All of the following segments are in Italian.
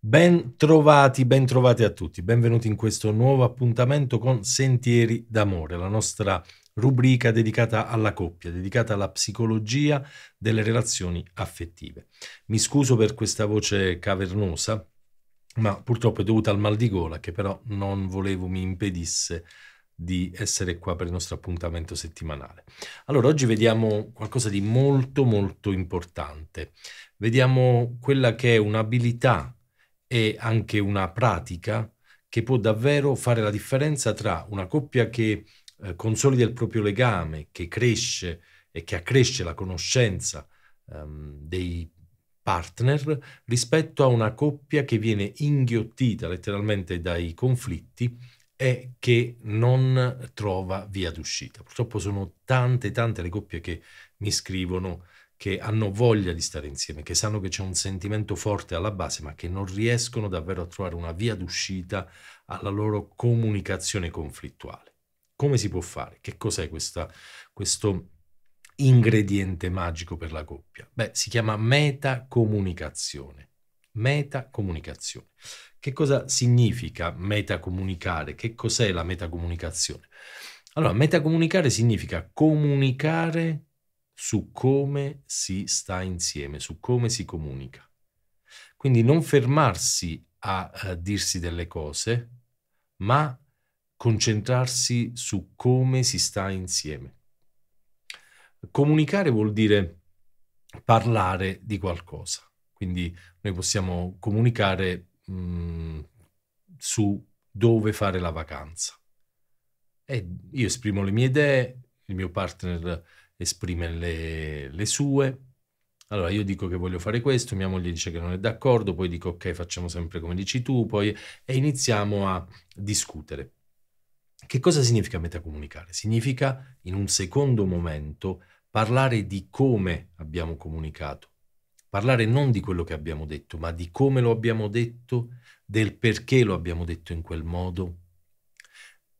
Ben trovati, ben trovati a tutti, benvenuti in questo nuovo appuntamento con Sentieri d'Amore, la nostra rubrica dedicata alla coppia, dedicata alla psicologia delle relazioni affettive. Mi scuso per questa voce cavernosa, ma purtroppo è dovuta al mal di gola che però non volevo mi impedisse di essere qua per il nostro appuntamento settimanale. Allora, oggi vediamo qualcosa di molto molto importante. Vediamo quella che è un'abilità è anche una pratica che può davvero fare la differenza tra una coppia che eh, consolida il proprio legame, che cresce e che accresce la conoscenza ehm, dei partner rispetto a una coppia che viene inghiottita letteralmente dai conflitti e che non trova via d'uscita. Purtroppo sono tante, tante le coppie che mi scrivono che hanno voglia di stare insieme, che sanno che c'è un sentimento forte alla base, ma che non riescono davvero a trovare una via d'uscita alla loro comunicazione conflittuale. Come si può fare? Che cos'è questa, questo ingrediente magico per la coppia? Beh, si chiama metacomunicazione. Metacomunicazione. Che cosa significa metacomunicare? Che cos'è la metacomunicazione? Allora, metacomunicare significa comunicare su come si sta insieme, su come si comunica. Quindi non fermarsi a, a eh, dirsi delle cose, ma concentrarsi su come si sta insieme. Comunicare vuol dire parlare di qualcosa, quindi noi possiamo comunicare mh, mm, su dove fare la vacanza. E io esprimo le mie idee, il mio partner esprime le, le sue. Allora io dico che voglio fare questo, mia moglie dice che non è d'accordo, poi dico ok facciamo sempre come dici tu, poi e iniziamo a discutere. Che cosa significa metacomunicare? Significa in un secondo momento parlare di come abbiamo comunicato, parlare non di quello che abbiamo detto, ma di come lo abbiamo detto, del perché lo abbiamo detto in quel modo,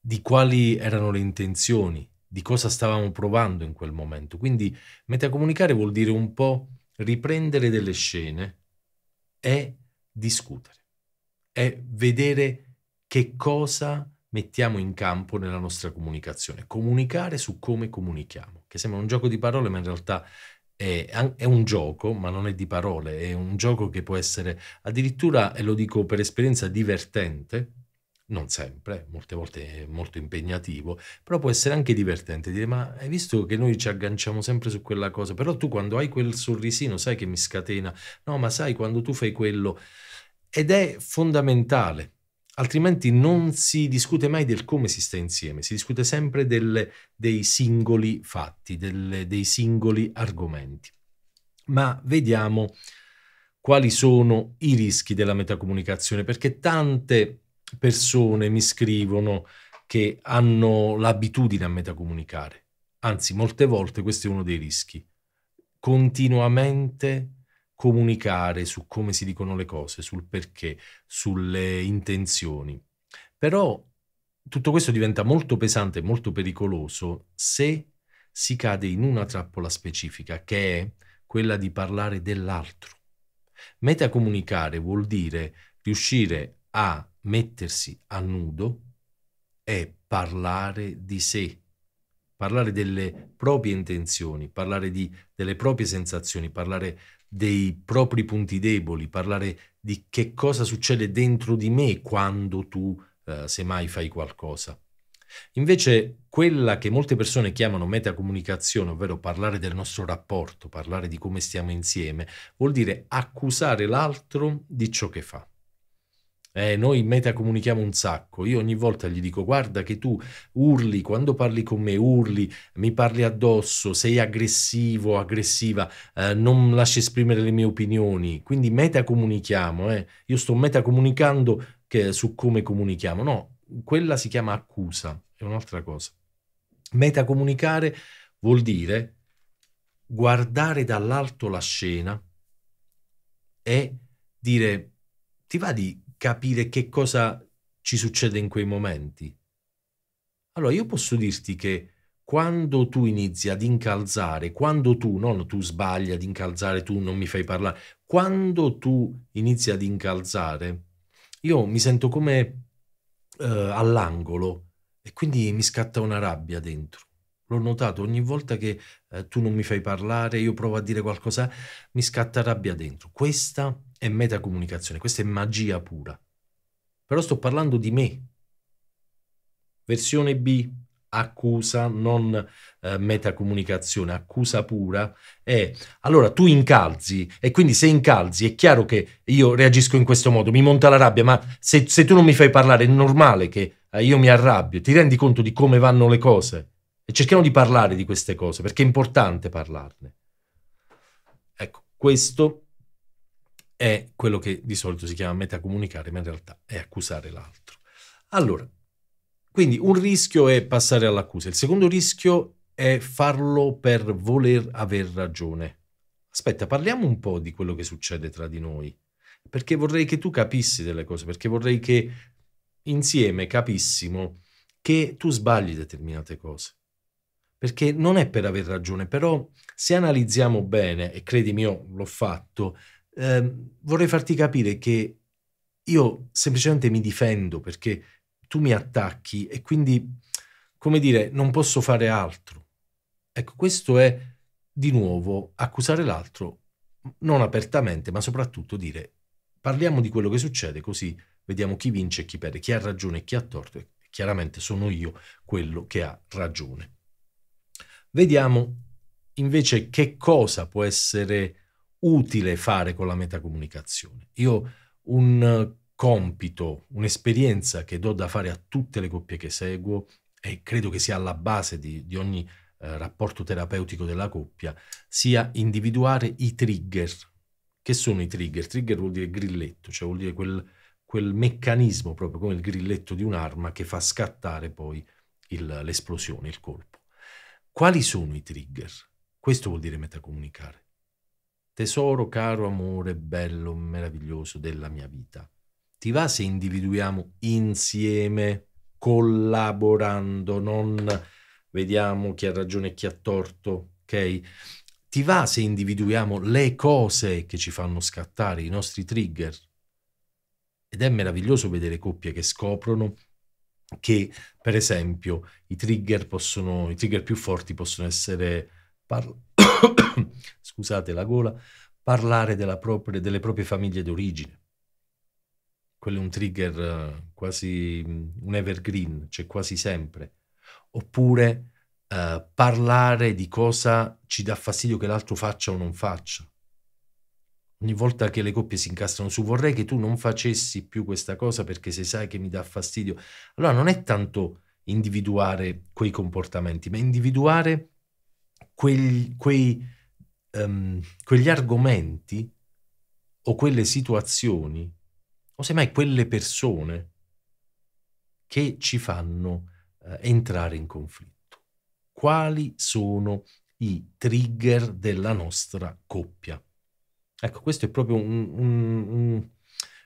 di quali erano le intenzioni, di cosa stavamo provando in quel momento. Quindi metacomunicare vuol dire un po' riprendere delle scene e discutere, e vedere che cosa mettiamo in campo nella nostra comunicazione, comunicare su come comunichiamo, che sembra un gioco di parole, ma in realtà è, è un gioco, ma non è di parole, è un gioco che può essere addirittura, e lo dico per esperienza, divertente, non sempre, molte volte è molto impegnativo, però può essere anche divertente dire ma hai visto che noi ci agganciamo sempre su quella cosa, però tu quando hai quel sorrisino sai che mi scatena, no ma sai quando tu fai quello ed è fondamentale, altrimenti non si discute mai del come si sta insieme, si discute sempre delle, dei singoli fatti, delle, dei singoli argomenti. Ma vediamo quali sono i rischi della metacomunicazione, perché tante persone mi scrivono che hanno l'abitudine a metacomunicare. Anzi, molte volte questo è uno dei rischi. Continuamente comunicare su come si dicono le cose, sul perché, sulle intenzioni. Però tutto questo diventa molto pesante e molto pericoloso se si cade in una trappola specifica, che è quella di parlare dell'altro. Metacomunicare vuol dire riuscire a mettersi a nudo è parlare di sé, parlare delle proprie intenzioni, parlare di, delle proprie sensazioni, parlare dei propri punti deboli, parlare di che cosa succede dentro di me quando tu eh, semmai fai qualcosa. Invece quella che molte persone chiamano metacomunicazione, ovvero parlare del nostro rapporto, parlare di come stiamo insieme, vuol dire accusare l'altro di ciò che fa. Eh, noi meta comunichiamo un sacco. Io ogni volta gli dico: guarda che tu urli quando parli con me, urli, mi parli addosso, sei aggressivo, aggressiva, eh, non lasci esprimere le mie opinioni. Quindi meta comunichiamo. Eh. Io sto meta comunicando su come comunichiamo. No, quella si chiama accusa, è un'altra cosa. Meta comunicare vuol dire guardare dall'alto la scena e dire ti va di capire che cosa ci succede in quei momenti. Allora io posso dirti che quando tu inizi ad incalzare, quando tu, non tu sbagli ad incalzare, tu non mi fai parlare, quando tu inizi ad incalzare, io mi sento come eh, all'angolo e quindi mi scatta una rabbia dentro. L'ho notato ogni volta che eh, tu non mi fai parlare, io provo a dire qualcosa, mi scatta rabbia dentro. Questa è metacomunicazione, questa è magia pura. Però sto parlando di me. Versione B, accusa, non eh, metacomunicazione, accusa pura, è allora tu incalzi e quindi se incalzi è chiaro che io reagisco in questo modo, mi monta la rabbia, ma se, se tu non mi fai parlare è normale che eh, io mi arrabbio, ti rendi conto di come vanno le cose? E cerchiamo di parlare di queste cose, perché è importante parlarne. Ecco, questo è quello che di solito si chiama metacomunicare, ma in realtà è accusare l'altro. Allora, quindi un rischio è passare all'accusa, il secondo rischio è farlo per voler aver ragione. Aspetta, parliamo un po' di quello che succede tra di noi, perché vorrei che tu capissi delle cose, perché vorrei che insieme capissimo che tu sbagli determinate cose perché non è per aver ragione, però se analizziamo bene, e credimi io l'ho fatto, eh, vorrei farti capire che io semplicemente mi difendo perché tu mi attacchi e quindi, come dire, non posso fare altro. Ecco, questo è di nuovo accusare l'altro, non apertamente, ma soprattutto dire parliamo di quello che succede così vediamo chi vince e chi perde, chi ha ragione e chi ha torto. E chiaramente sono io quello che ha ragione. Vediamo invece che cosa può essere utile fare con la metacomunicazione. Io un compito, un'esperienza che do da fare a tutte le coppie che seguo e credo che sia alla base di, di ogni eh, rapporto terapeutico della coppia, sia individuare i trigger. Che sono i trigger? Trigger vuol dire grilletto, cioè vuol dire quel, quel meccanismo proprio come il grilletto di un'arma che fa scattare poi il, l'esplosione, il colpo. Quali sono i trigger? Questo vuol dire metacomunicare. Tesoro, caro, amore, bello, meraviglioso della mia vita. Ti va se individuiamo insieme, collaborando, non vediamo chi ha ragione e chi ha torto, ok? Ti va se individuiamo le cose che ci fanno scattare i nostri trigger? Ed è meraviglioso vedere coppie che scoprono che per esempio i trigger, possono, i trigger più forti possono essere, par- scusate la gola, parlare propria, delle proprie famiglie d'origine. Quello è un trigger eh, quasi mm, un evergreen, cioè quasi sempre. Oppure eh, parlare di cosa ci dà fastidio che l'altro faccia o non faccia ogni volta che le coppie si incastrano su, vorrei che tu non facessi più questa cosa perché se sai che mi dà fastidio. Allora non è tanto individuare quei comportamenti, ma individuare quegli, quei, um, quegli argomenti o quelle situazioni o semmai quelle persone che ci fanno uh, entrare in conflitto. Quali sono i trigger della nostra coppia? Ecco, questo è proprio un, un, un,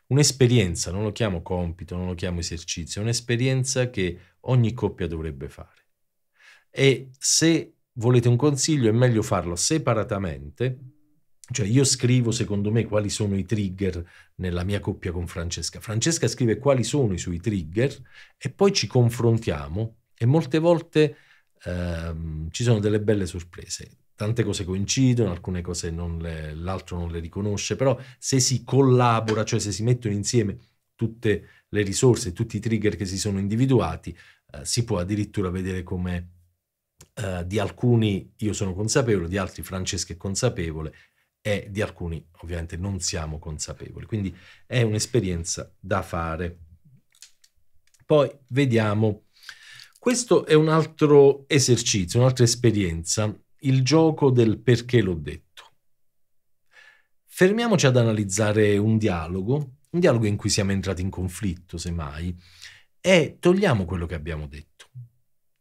un'esperienza, non lo chiamo compito, non lo chiamo esercizio, è un'esperienza che ogni coppia dovrebbe fare. E se volete un consiglio è meglio farlo separatamente, cioè io scrivo secondo me quali sono i trigger nella mia coppia con Francesca. Francesca scrive quali sono i suoi trigger e poi ci confrontiamo e molte volte ehm, ci sono delle belle sorprese tante cose coincidono, alcune cose le, l'altro non le riconosce, però se si collabora, cioè se si mettono insieme tutte le risorse, tutti i trigger che si sono individuati, eh, si può addirittura vedere come eh, di alcuni io sono consapevole, di altri Francesca è consapevole e di alcuni ovviamente non siamo consapevoli. Quindi è un'esperienza da fare. Poi vediamo. Questo è un altro esercizio, un'altra esperienza il gioco del perché l'ho detto. Fermiamoci ad analizzare un dialogo, un dialogo in cui siamo entrati in conflitto, semmai, e togliamo quello che abbiamo detto.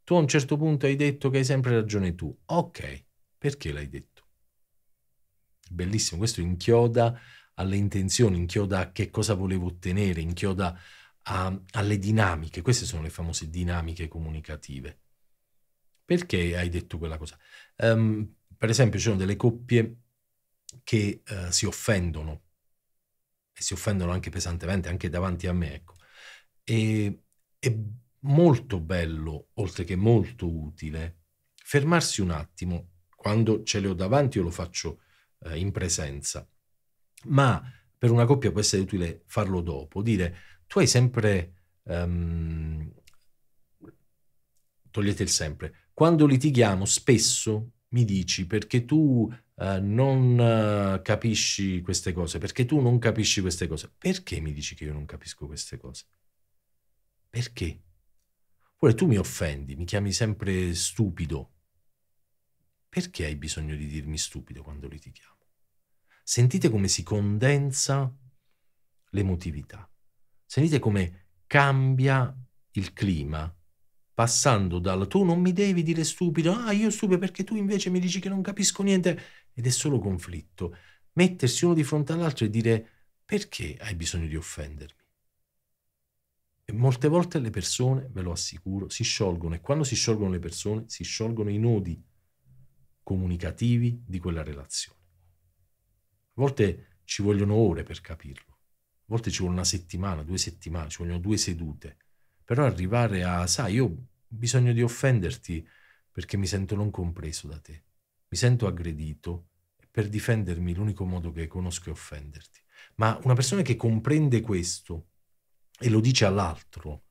Tu a un certo punto hai detto che hai sempre ragione tu. Ok, perché l'hai detto? Bellissimo, questo inchioda alle intenzioni, inchioda a che cosa volevo ottenere, inchioda a, alle dinamiche. Queste sono le famose dinamiche comunicative. Perché hai detto quella cosa? Um, per esempio, ci sono delle coppie che uh, si offendono e si offendono anche pesantemente, anche davanti a me. Ecco. E, è molto bello, oltre che molto utile, fermarsi un attimo. Quando ce le ho davanti io lo faccio uh, in presenza, ma per una coppia può essere utile farlo dopo, dire tu hai sempre... Um, togliete il sempre, quando litighiamo spesso mi dici perché tu eh, non eh, capisci queste cose, perché tu non capisci queste cose. Perché mi dici che io non capisco queste cose? Perché? Oppure tu mi offendi, mi chiami sempre stupido. Perché hai bisogno di dirmi stupido quando litighiamo? Sentite come si condensa l'emotività. Sentite come cambia il clima passando dal tu non mi devi dire stupido, ah io stupido perché tu invece mi dici che non capisco niente, ed è solo conflitto. Mettersi uno di fronte all'altro e dire perché hai bisogno di offendermi? E molte volte le persone, ve lo assicuro, si sciolgono e quando si sciolgono le persone si sciolgono i nodi comunicativi di quella relazione. A volte ci vogliono ore per capirlo, a volte ci vuole una settimana, due settimane, ci vogliono due sedute però arrivare a, sai, io ho bisogno di offenderti perché mi sento non compreso da te, mi sento aggredito e per difendermi l'unico modo che conosco è offenderti. Ma una persona che comprende questo e lo dice all'altro,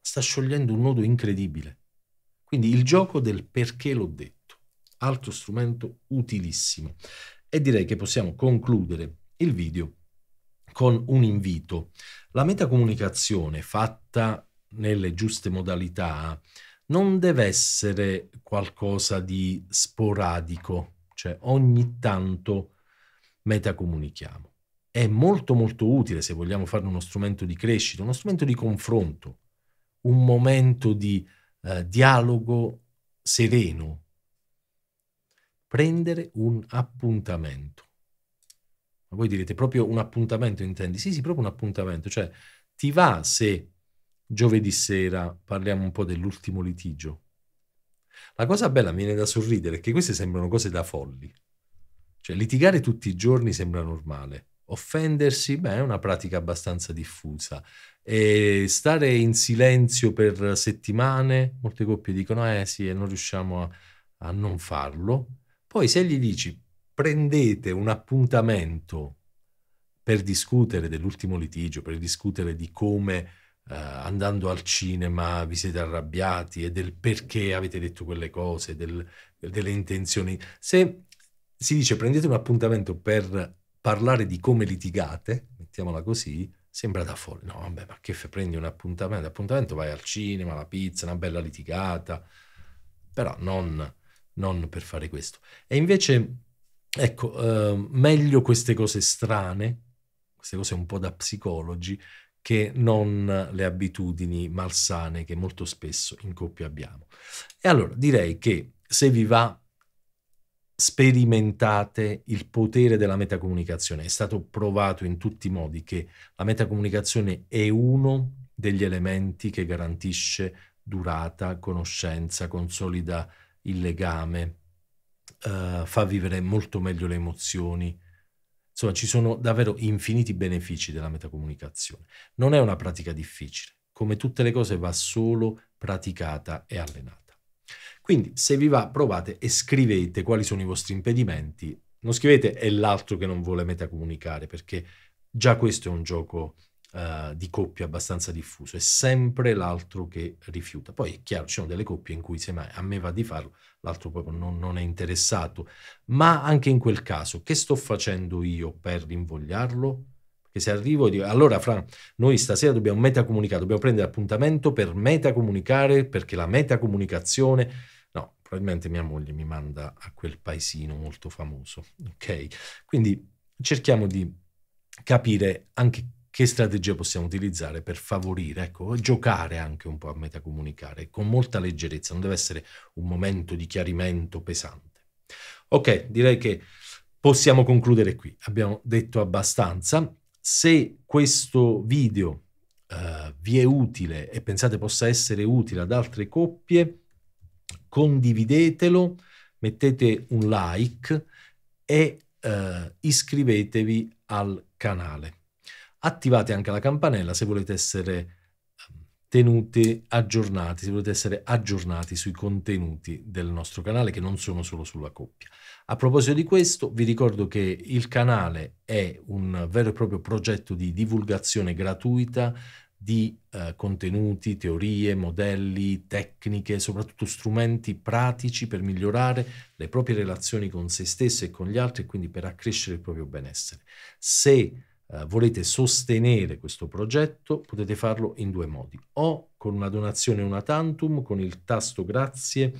sta sciogliendo un nodo incredibile. Quindi il gioco del perché l'ho detto, altro strumento utilissimo. E direi che possiamo concludere il video con un invito. La metacomunicazione fatta nelle giuste modalità non deve essere qualcosa di sporadico, cioè ogni tanto metacomunichiamo. È molto molto utile se vogliamo fare uno strumento di crescita, uno strumento di confronto, un momento di eh, dialogo sereno. Prendere un appuntamento. Ma voi direte proprio un appuntamento intendi? Sì, sì, proprio un appuntamento, cioè ti va se Giovedì sera parliamo un po' dell'ultimo litigio. La cosa bella mi viene da sorridere è che queste sembrano cose da folli. Cioè, litigare tutti i giorni sembra normale. Offendersi, beh, è una pratica abbastanza diffusa. E stare in silenzio per settimane, molte coppie dicono, eh sì, e non riusciamo a, a non farlo. Poi se gli dici, prendete un appuntamento per discutere dell'ultimo litigio, per discutere di come Uh, andando al cinema vi siete arrabbiati e del perché avete detto quelle cose, del, delle intenzioni. Se si dice prendete un appuntamento per parlare di come litigate, mettiamola così, sembra da fuori. No, vabbè, ma che f- prendi un appuntamento? Appuntamento vai al cinema, la pizza, una bella litigata, però non, non per fare questo. E invece, ecco, uh, meglio queste cose strane, queste cose un po' da psicologi, che non le abitudini malsane che molto spesso in coppia abbiamo. E allora direi che se vi va sperimentate il potere della metacomunicazione. È stato provato in tutti i modi che la metacomunicazione è uno degli elementi che garantisce durata, conoscenza, consolida il legame, eh, fa vivere molto meglio le emozioni, Insomma, ci sono davvero infiniti benefici della metacomunicazione. Non è una pratica difficile, come tutte le cose va solo praticata e allenata. Quindi, se vi va, provate e scrivete quali sono i vostri impedimenti. Non scrivete è l'altro che non vuole metacomunicare, perché già questo è un gioco eh, di coppie abbastanza diffuso, è sempre l'altro che rifiuta. Poi è chiaro, ci sono delle coppie in cui semmai a me va di farlo, l'altro proprio non, non è interessato, ma anche in quel caso che sto facendo io per rinvogliarlo? Che se arrivo e dico, allora Fra, noi stasera dobbiamo metacomunicare, dobbiamo prendere appuntamento per metacomunicare, perché la metacomunicazione probabilmente mia moglie mi manda a quel paesino molto famoso, ok? Quindi cerchiamo di capire anche che strategia possiamo utilizzare per favorire, ecco, giocare anche un po' a metacomunicare con molta leggerezza, non deve essere un momento di chiarimento pesante. Ok, direi che possiamo concludere qui, abbiamo detto abbastanza. Se questo video eh, vi è utile e pensate possa essere utile ad altre coppie, condividetelo, mettete un like e eh, iscrivetevi al canale attivate anche la campanella se volete essere ehm, tenuti aggiornati, se volete essere aggiornati sui contenuti del nostro canale che non sono solo sulla coppia. A proposito di questo, vi ricordo che il canale è un vero e proprio progetto di divulgazione gratuita di eh, contenuti, teorie, modelli, tecniche, soprattutto strumenti pratici per migliorare le proprie relazioni con se stesse e con gli altri e quindi per accrescere il proprio benessere. Se eh, volete sostenere questo progetto, potete farlo in due modi. O con una donazione una tantum, con il tasto grazie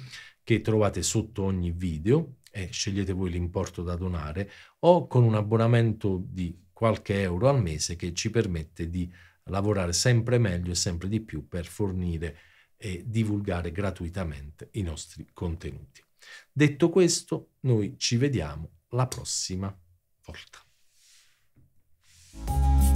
che trovate sotto ogni video e scegliete voi l'importo da donare, o con un abbonamento di qualche euro al mese che ci permette di lavorare sempre meglio e sempre di più per fornire e divulgare gratuitamente i nostri contenuti. Detto questo, noi ci vediamo la prossima volta. Thank you.